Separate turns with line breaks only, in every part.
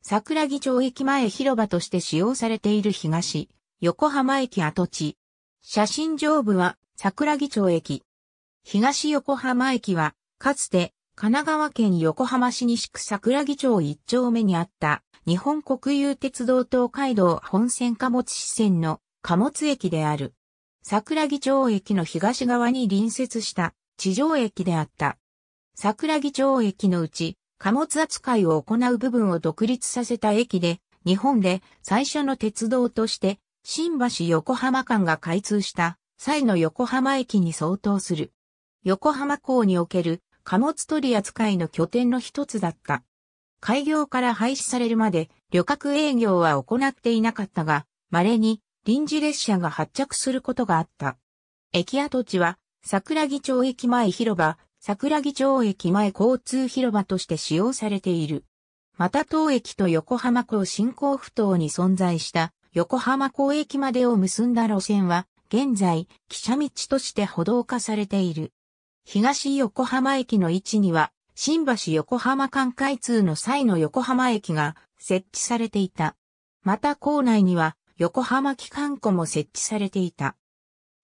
桜木町駅前広場として使用されている東、横浜駅跡地。写真上部は桜木町駅。東横浜駅は、かつて神奈川県横浜市西区桜木町一丁目にあった日本国有鉄道東海道本線貨物支線の貨物駅である。桜木町駅の東側に隣接した地上駅であった。桜木町駅のうち貨物扱いを行う部分を独立させた駅で、日本で最初の鉄道として、新橋横浜間が開通した際の横浜駅に相当する。横浜港における貨物取り扱いの拠点の一つだった。開業から廃止されるまで旅客営業は行っていなかったが、稀に臨時列車が発着することがあった。駅跡地は桜木町駅前広場、桜木町駅前交通広場として使用されている。また当駅と横浜港新港埠頭に存在した横浜港駅までを結んだ路線は、現在、汽車道として歩道化されている。東横浜駅の位置には、新橋横浜間開通の際の横浜駅が設置されていた。また構内には横浜機関庫も設置されていた。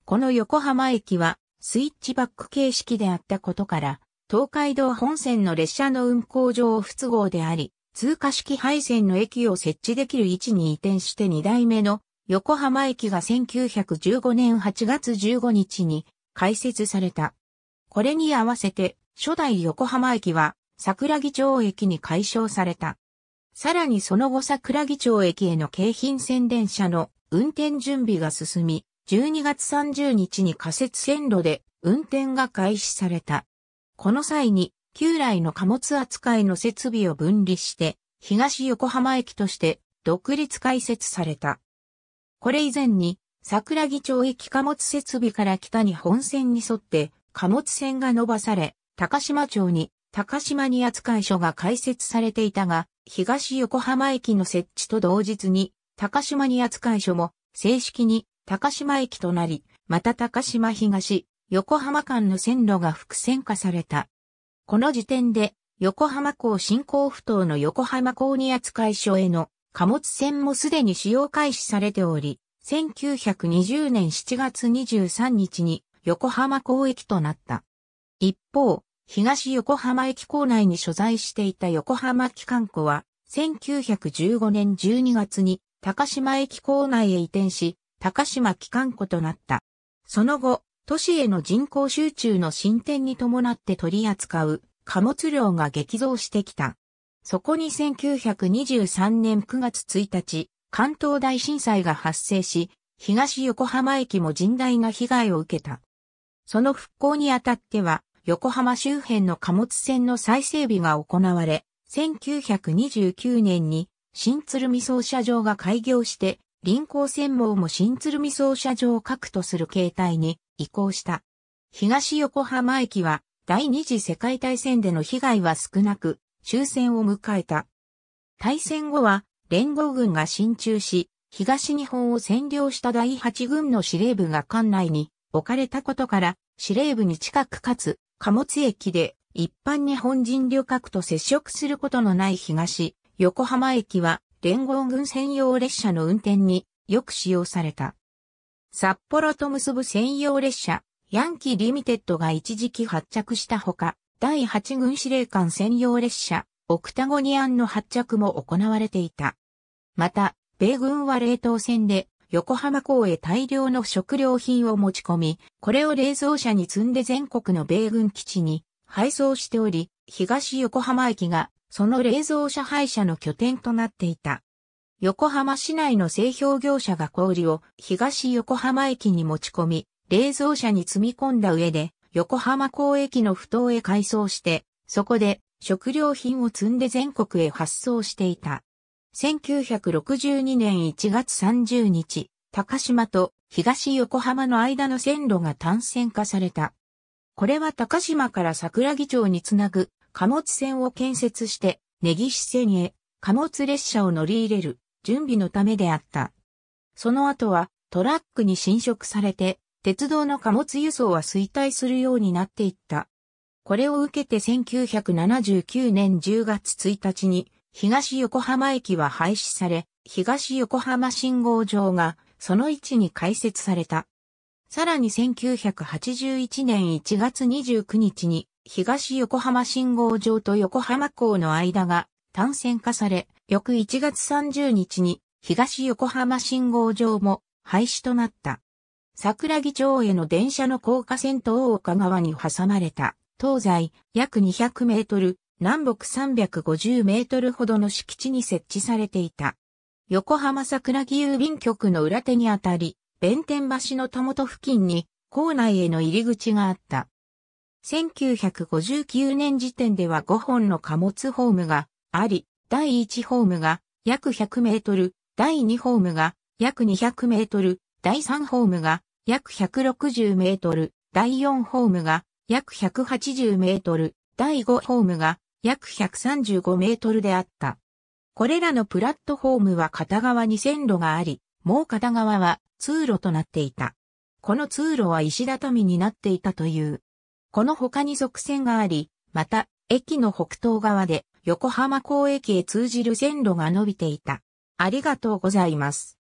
この横浜駅はスイッチバック形式であったことから、東海道本線の列車の運行上不都合であり、通過式配線の駅を設置できる位置に移転して2代目の横浜駅が1915年8月15日に開設された。これに合わせて初代横浜駅は桜木町駅に改称された。さらにその後桜木町駅への京浜線電車の運転準備が進み、12月30日に仮設線路で運転が開始された。この際に、旧来の貨物扱いの設備を分離して、東横浜駅として独立開設された。これ以前に、桜木町駅貨物設備から北に本線に沿って貨物線が伸ばされ、高島町に高島に扱い所が開設されていたが、東横浜駅の設置と同日に高島に扱い所も正式に高島駅となり、また高島東、横浜間の線路が複線化された。この時点で、横浜港新港府頭の横浜港に扱い所への貨物船もすでに使用開始されており、1920年7月23日に横浜港駅となった。一方、東横浜駅構内に所在していた横浜機関庫は、1915年12月に高島駅構内へ移転し、高島機関庫となった。その後、都市への人口集中の進展に伴って取り扱う貨物量が激増してきた。そこに1923年9月1日、関東大震災が発生し、東横浜駅も甚大な被害を受けた。その復興にあたっては、横浜周辺の貨物船の再整備が行われ、1929年に新鶴見操車場が開業して臨港専門も新鶴見操車場を核とする形態に移行した。東横浜駅は第二次世界大戦での被害は少なく終戦を迎えた。大戦後は連合軍が進駐し、東日本を占領した第8軍の司令部が管内に置かれたことから司令部に近くかつ貨物駅で一般日本人旅客と接触することのない東横浜駅は連合軍専用列車の運転によく使用された。札幌と結ぶ専用列車、ヤンキーリミテッドが一時期発着したほか、第8軍司令官専用列車、オクタゴニアンの発着も行われていた。また、米軍は冷凍船で横浜港へ大量の食料品を持ち込み、これを冷蔵車に積んで全国の米軍基地に配送しており、東横浜駅がその冷蔵車廃車の拠点となっていた。横浜市内の製氷業者が氷を東横浜駅に持ち込み、冷蔵車に積み込んだ上で、横浜港駅の埠頭へ改装して、そこで食料品を積んで全国へ発送していた。1962年1月30日、高島と東横浜の間の線路が単線化された。これは高島から桜木町につなぐ貨物船を建設して、根岸線へ貨物列車を乗り入れる準備のためであった。その後はトラックに侵食されて、鉄道の貨物輸送は衰退するようになっていった。これを受けて1979年10月1日に東横浜駅は廃止され、東横浜信号場がその位置に開設された。さらに1981年1月29日に東横浜信号場と横浜港の間が単線化され、翌1月30日に東横浜信号場も廃止となった。桜木町への電車の高架線と大岡川に挟まれた東西約200メートル、南北350メートルほどの敷地に設置されていた。横浜桜木郵便局の裏手にあたり、弁天橋のたもと付近に、校内への入り口があった。1959年時点では5本の貨物ホームがあり、第1ホームが約100メートル、第2ホームが約200メートル、第3ホームが約160メートル、第4ホームが約180メートル、第5ホームが約135メートルであった。これらのプラットホームは片側に線路があり、もう片側は通路となっていた。この通路は石畳になっていたという。この他に続線があり、また、駅の北東側で横浜港駅へ通じる線路が伸びていた。ありがとうございます。